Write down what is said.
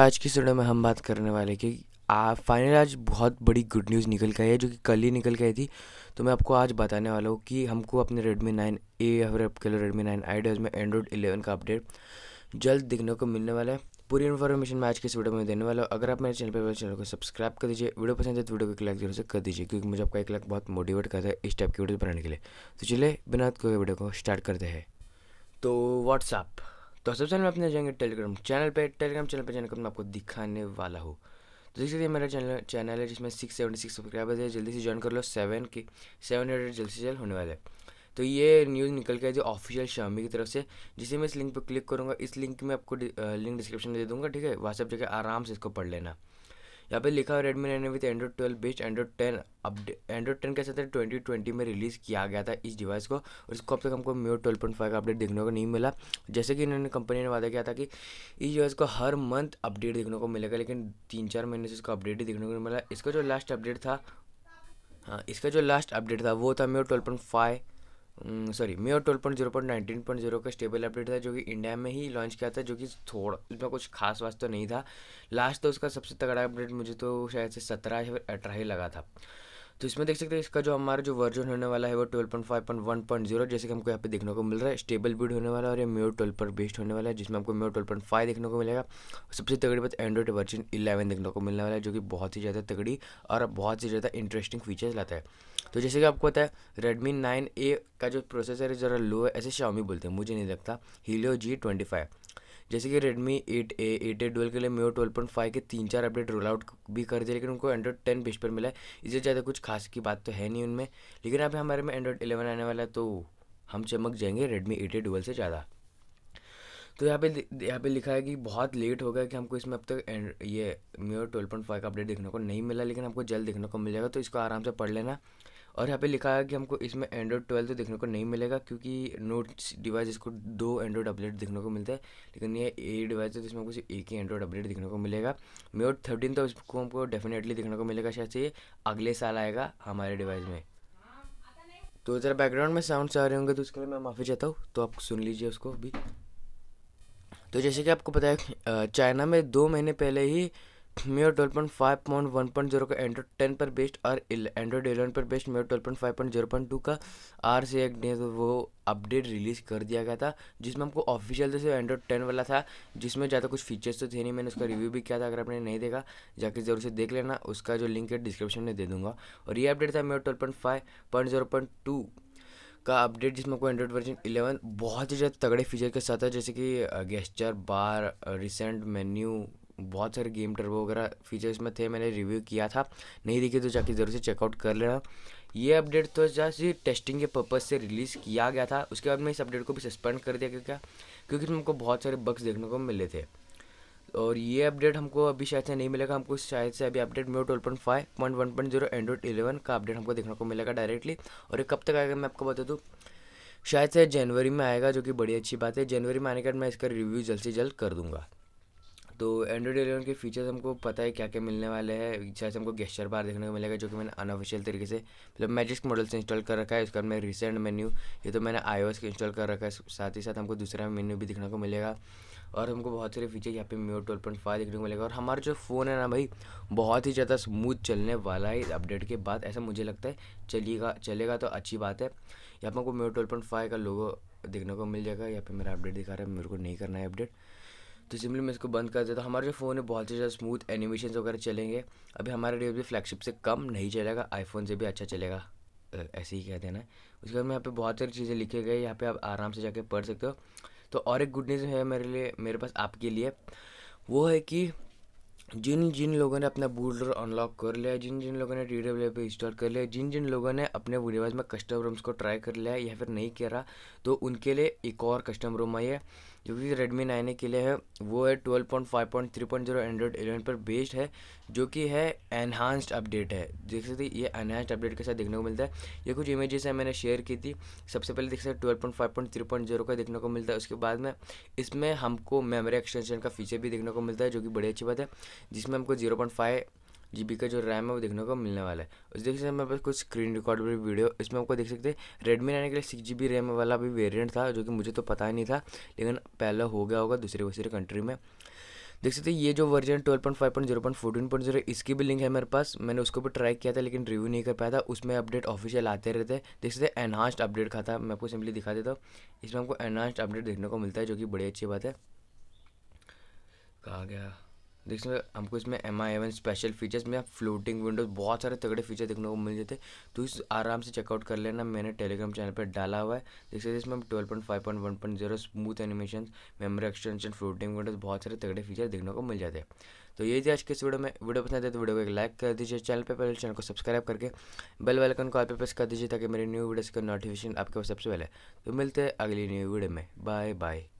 आज की वीडियो में हम बात करने वाले कि फाइनल आज बहुत बड़ी गुड न्यूज़ निकल के आई है जो कि कल ही निकल के आई थी तो मैं आपको आज बताने वाला हूँ कि हमको अपने रेडमी नाइन ए या फिर आपके रेडमी नाइन आई डी में एंड्रॉयड इलेवन का अपडेट जल्द दिखने को मिलने वाला है पूरी इन्फॉर्मेशन मैं आज के इस वीडियो में देने वाला हूँ अगर आप मेरे चैनल पर चैनल को सब्सक्राइब कर दीजिए वीडियो पसंद है तो वीडियो को एक लाइक जरूर से कर दीजिए क्योंकि मुझे आपका एक लाइक बहुत मोटिवेट करता है इस टाइप की वीडियो बनाने के लिए तो चलिए बिना कोई वीडियो को स्टार्ट करते हैं तो व्हाट्सअप तो सबसे पहले मैं अपने जाएंगे टेलीग्राम चैनल पे टेलीग्राम चैनल पे जाने का मैं आपको दिखाने वाला हूँ तो देख सकते हैं मेरा चैनल चैनल है जिसमें सिक्स सेवेंटी सिक्स सब्सक्राइबर्स है जल्दी से ज्वाइन कर लो सेवन के सेवन हंड्रेड जल्द से जल्द होने वाले हैं तो ये न्यूज़ निकल के है जो ऑफिशियल शामी की तरफ से जिसे मैं इस लिंक पर क्लिक करूँगा इस लिंक में आपको लिंक डिस्क्रिप्शन में दे दूँगा ठीक है व्हाट्सअप जाकर आराम से इसको पढ़ लेना यहाँ पे लिखा है Redmi nine with Android twelve best Android ten update Android ten कैसे था ट्वेंटी ट्वेंटी में रिलीज़ किया गया था इस डिवाइस को और इसको अब तक हमको मी ट्वेल्व पॉइंट फाइव का अपडेट देखने को नहीं मिला जैसे कि इन्होंने कंपनी ने वादा किया था कि इस डिवाइस को हर मंथ अपडेट देखने को मिलेगा लेकिन तीन चार महीने से इसको अपडेट ही देखने को नहीं मिला इसका जो लास्ट अपडेट था हाँ इसका जो लास्ट अपडेट था वो था Mi twelve point five sorry MIUI twelve point zero point nineteen point zero का स्टेबल अपडेट था जो कि इंडिया में ही लॉन्च किया था जो कि थोड़ा उसमें कुछ खास वास्तव तो नहीं था लास्ट तो उसका सबसे तगड़ा अपडेट मुझे तो शायद से सत्रह या फिर अठारह ही लगा था तो इसमें देख सकते हैं इसका जो हमारा जो वर्जन होने वाला है वो twelve point five point one point zero जैसे कि हमको यहाँ पे देखने को मिल रहा है स्टेबल बिल्ड होने वाला है और ये मेयर ट्वेल्व पर बेस्ड होने वाला है जिसमें हमको मेयर ट्वेल्व पॉइंट फाइव देखने को मिलेगा सबसे तगड़ी बात एंड्रॉइड वर्जन इलेवन देखने को मिलने वाला है जो कि बहुत ही ज़्यादा तगड़ी और बहुत ही ज़्यादा इंटरेस्टिंग फीचर्स लाता है तो जैसे कि आपको पता है रेडमी नाइन ए का जो प्रोसेसर है ज़रा लो है ऐसे शाओमी बोलते हैं मुझे नहीं लगता हीलियो जी ट्वेंटी फाइव जैसे कि Redmi eight A eight A twelve के लिए मेो ट्वेल्व पॉइंट फाइव के तीन चार अपडेट रोल आउट भी कर दिए लेकिन उनको एंड्रॉइड टेन बेस पर मिला है इससे ज़्यादा कुछ खास की बात तो है नहीं उनमें लेकिन अभी हमारे में एंड्रॉइड एलेवन आने वाला है तो हम चमक जाएंगे रेडमी एट ए ट्वेल्व से ज़्यादा तो यहाँ पे यहाँ पे लिखा है कि बहुत लेट हो गया कि हमको इसमें अब तक ये मेयर ट्वेल्व पॉइंट फाइव का अपडेट देखने को नहीं मिला लेकिन हमको जल्द देखने को मिल जाएगा तो इसको आराम से पढ़ लेना और यहाँ पे लिखा है कि हमको इसमें एंड्रॉयड ट्वेल्व तो देखने को नहीं मिलेगा क्योंकि नोट डिवाइस को दो एंड्रॉयड अपडेट देखने को मिलता है लेकिन ये ए डिवाइस है तो इसमें कुछ एक ही एंड्रॉयड अपडेट देखने को मिलेगा मेट थर्टीन तो इसको हमको डेफिनेटली देखने को मिलेगा शायद से अगले साल आएगा हमारे डिवाइस में तो ज़रा बैकग्राउंड में साउंड आ रहे होंगे तो उसके लिए मैं माफ़ी चाहता हूँ तो आप सुन लीजिए उसको अभी तो जैसे कि आपको पता है चाइना में दो महीने पहले ही MIUI twelve point five point one point zero का एंड्रॉइड टेन पर बेस्ड और एंड्रॉइड एलेवन पर based MIUI twelve point five point zero point two का आर से एक डे वो अपडेट रिलीज़ कर दिया गया था जिसमें हमको ऑफिशियल जैसे एंड्रॉइड टेन वाला था जिसमें ज़्यादा कुछ फीचर्स तो थे नहीं मैंने उसका रिव्यू भी किया था अगर आपने नहीं देखा जाके जरूर से देख लेना उसका जो लिंक है डिस्क्रिप्शन में दे दूँगा और ये अपडेट था MIUI twelve point five point zero point two का अपडेट जिसमें आपको एंड्रॉइड वर्जन 11 बहुत ही ज़्यादा तगड़े फीचर के साथ है जैसे कि गेस्चर बार रिसेंट मेन्यू बहुत सारे गेम टर्बो वगैरह फीचर्स में थे मैंने रिव्यू किया था नहीं देखे तो जाके ज़रूर से चेकआउट कर लेना ये अपडेट तो जैसे टेस्टिंग के पर्पज़ से रिलीज़ किया गया था उसके बाद में इस अपडेट को भी सस्पेंड कर दिया क्या क्योंकि हमको बहुत सारे बग्स देखने को मिले थे और ये अपडेट हमको अभी शायद से नहीं मिलेगा हमको शायद से अभी update MIUI twelve point five point one point zero Android eleven का अपडेट हमको देखने को मिलेगा डायरेक्टली और ये कब तक आएगा मैं आपको बता दूँ शायद से जनवरी में आएगा जो कि बड़ी अच्छी बात है जनवरी में आने के बाद मैं इसका रिव्यू जल्द से जल्द कर दूंगा तो एंड्रॉइड एलेवन के फीचर्स हमको पता है क्या क्या मिलने वाले हैं जैसे हमको गेस्टर बार देखने को मिलेगा जो कि मैंने अनऑफिशियल तरीके से मतलब मैजिक मॉडल से इंस्टॉल कर रखा है उसके बाद में रिसेंट मेन्यू ये तो मैंने आई के इंस्टॉल कर रखा है साथ ही साथ हमको दूसरा मेन्यू भी देखने को मिलेगा और हमको बहुत सारे फीचर यहाँ पे मेो ट्वेल्व पॉइंट फाइव देखने को मिलेगा और हमारा जो फ़ोन है ना भाई बहुत ही ज़्यादा स्मूथ चलने वाला है अपडेट के बाद ऐसा मुझे लगता है चलेगा चलेगा तो अच्छी बात है यहाँ पर हमको मेो ट्वेल्व पॉइंट फाइव का लोगो देखने को मिल जाएगा यहाँ पे मेरा अपडेट दिखा रहा है मेरे को नहीं करना है अपडेट तो सिंपली मैं इसको बंद कर देता हूँ हमारे जो फ़ोन है बहुत ही ज़्यादा स्मूथ एनिमेशन वगैरह चलेंगे अभी हमारे भी फ्लैगशिप से कम नहीं चलेगा आईफोन से भी अच्छा चलेगा ऐसे ही कह देना उसके बाद में यहाँ पे बहुत सारी चीज़ें लिखे गए यहाँ पे आप आराम से जाके पढ़ सकते हो तो और एक गुड न्यूज़ है मेरे लिए मेरे पास आपके लिए वो है कि जिन जिन लोगों ने अपना बूटर अनलॉक कर लिया जिन जिन लोगों ने टी डब्ल्यू पे इंस्टॉल कर लिया जिन जिन लोगों ने अपने डिवाइस में कस्टम रूम्स को ट्राई कर लिया या फिर नहीं किया रहा तो उनके लिए एक और कस्टम रूम आई है जो कि रेडमी नाइन के लिए है वो है twelve point five point three point zero Android eleven पर बेस्ड है जो कि है एनहांस्ड अपडेट है देख सकते ये एनहांस्ड अपडेट के साथ देखने को मिलता है ये कुछ इमेजेस है मैंने शेयर की थी सबसे पहले देख सकते twelve point five point three point zero का देखने को मिलता है उसके बाद में इसमें हमको मेमोरी एक्सटेंशन का फीचर भी देखने को मिलता है जो कि बड़ी अच्छी बात है जिसमें हमको जीरो पॉइंट फाइव जी का जो रैम है वो देखने को मिलने वाला है उस देख सकते मेरे पास कुछ स्क्रीन रिकॉर्ड वीडियो इसमें आपको देख सकते हैं रेडमी नाइन के लिए सिक्स जी बी रैम वाला भी वेरियंट था जो कि मुझे तो पता ही नहीं था लेकिन पहला हो गया होगा दूसरे दूसरे कंट्री में देख सकते ये जो version twelve point five point zero point fourteen point zero इसकी भी लिंक है मेरे पास मैंने उसको भी ट्राई किया था लेकिन रिव्यू नहीं कर पाया था उसमें अपडेट ऑफिशियल आते रहते हैं देख सकते हैं एनहांस्ड अपडेट खाता मैं आपको सिंपली दिखा देता हूँ इसमें हमको एनहांस्ड अपडेट देखने को मिलता है जो कि बड़ी अच्छी बात है कहा गया देख सकते हमको इसमें एम आई एवन स्पेशल फीचर्स में फ्लोटिंग विंडोज बहुत सारे तगड़े फीचर देखने को मिल जाते तो इस आराम से चेकआउट कर लेना मैंने टेलीग्राम चैनल पर डाला हुआ है देख सकते इसमें हम twelve point five point one point zero smooth animation memory extension floating windows बहुत सारे तगड़े फीचर देखने को मिल जाते हैं तो ये तो थी आज के इस वीडियो में वीडियो पसंद आए तो वीडियो को एक लाइक कर दीजिए चैनल पर पहले चैनल को सब्सक्राइब करके बेल आइकन को आप प्रेस कर दीजिए ताकि मेरी न्यू वीडियोज़ का नोटिफिकेशन आपके पास सबसे पहले तो मिलते हैं अगली न्यू वीडियो में बाय बाय